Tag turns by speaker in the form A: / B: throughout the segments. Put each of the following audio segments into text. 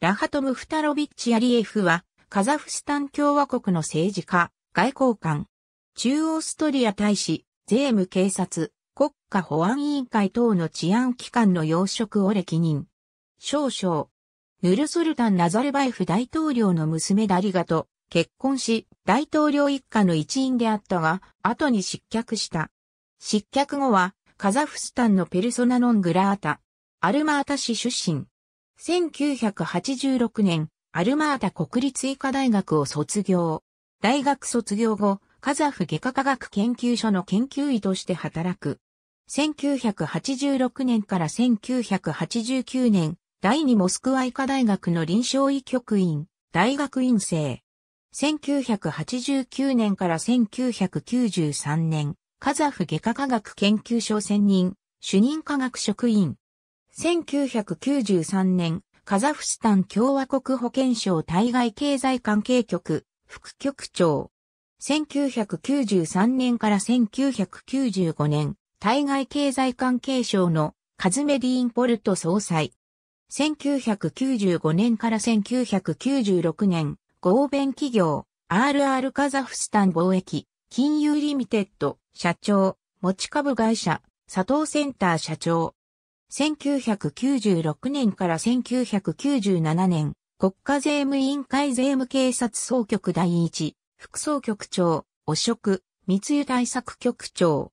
A: ラハトム・フタロビッチ・アリエフは、カザフスタン共和国の政治家、外交官、中央ストリア大使、税務警察、国家保安委員会等の治安機関の要職を歴任。少々、ヌルソルタン・ナザルバエフ大統領の娘ダリガと結婚し、大統領一家の一員であったが、後に失脚した。失脚後は、カザフスタンのペルソナ・ノン・グラータ、アルマータ市出身。1986年、アルマータ国立医科大学を卒業。大学卒業後、カザフ外科科学研究所の研究医として働く。1986年から1989年、第二モスクワ医科大学の臨床医局員、大学院生。1989年から1993年、カザフ外科科学研究所専任、主任科学職員、1993年、カザフスタン共和国保健省対外経済関係局、副局長。1993年から1995年、対外経済関係省のカズメディインポルト総裁。1995年から1996年、合弁企業、RR カザフスタン貿易、金融リミテッド、社長、持ち株会社、佐藤センター社長、1996年から1997年、国家税務委員会税務警察総局第一、副総局長、汚職、密輸対策局長。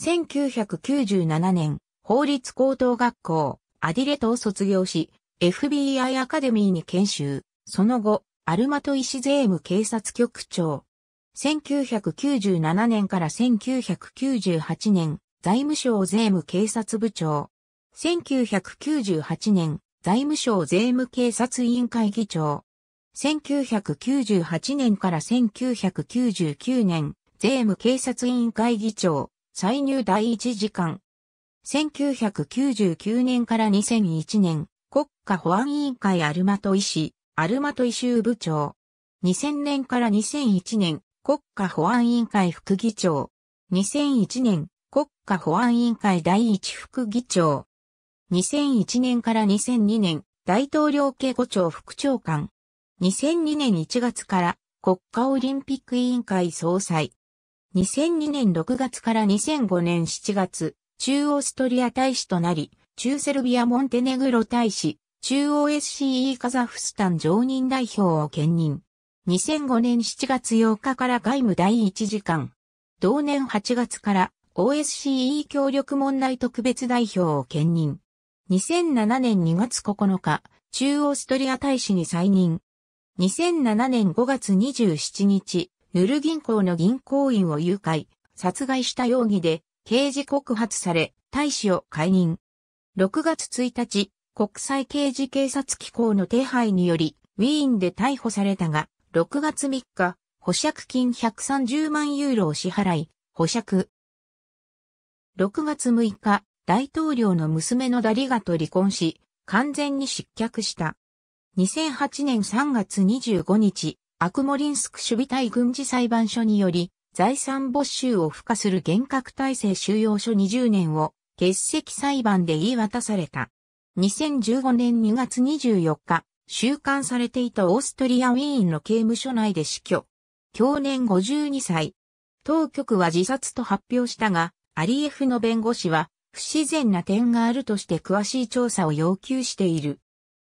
A: 1997年、法律高等学校、アディレトを卒業し、FBI アカデミーに研修。その後、アルマト医師税務警察局長。1997年から1998年、財務省税務警察部長。1998年、財務省税務警察委員会議長。1998年から1999年、税務警察委員会議長、歳入第一次官。1999年から2001年、国家保安委員会アルマト医師、アルマト医州部長。2000年から2001年、国家保安委員会副議長。2001年、国家保安委員会第一副議長。2001年から2002年、大統領警護庁副長官。2002年1月から国家オリンピック委員会総裁。2002年6月から2005年7月、中オーストリア大使となり、中セルビア・モンテネグロ大使、中央 SCE カザフスタン常任代表を兼任。2005年7月8日から外務第1次官。同年8月から OSCE 協力問題特別代表を兼任。2007年2月9日、中央ストリア大使に再任。2007年5月27日、ヌル銀行の銀行員を誘拐、殺害した容疑で刑事告発され、大使を解任。6月1日、国際刑事警察機構の手配により、ウィーンで逮捕されたが、6月3日、保釈金130万ユーロを支払い、保釈。6月6日、大統領の娘のダリガと離婚し、完全に失脚した。2008年3月25日、アクモリンスク守備隊軍事裁判所により、財産没収を付加する厳格体制収容所20年を欠席裁判で言い渡された。2015年2月24日、収監されていたオーストリアウィーンの刑務所内で死去。去年52歳。当局は自殺と発表したが、アリエフの弁護士は不自然な点があるとして詳しい調査を要求している。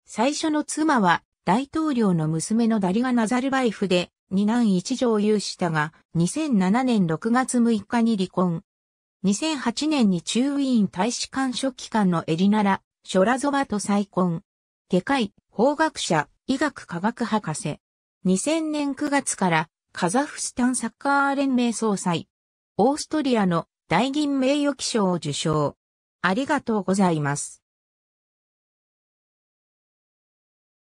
A: 最初の妻は大統領の娘のダリガ・ナザルバイフで二男一女を有したが2007年6月6日に離婚。2008年に中ウィーン大使館書記官のエリナラ・ショラゾバと再婚。外科医、法学者、医学科学博士。2000年9月からカザフスタンサッカー連盟総裁。オーストリアの大銀名誉記章を受賞。ありがとうございます。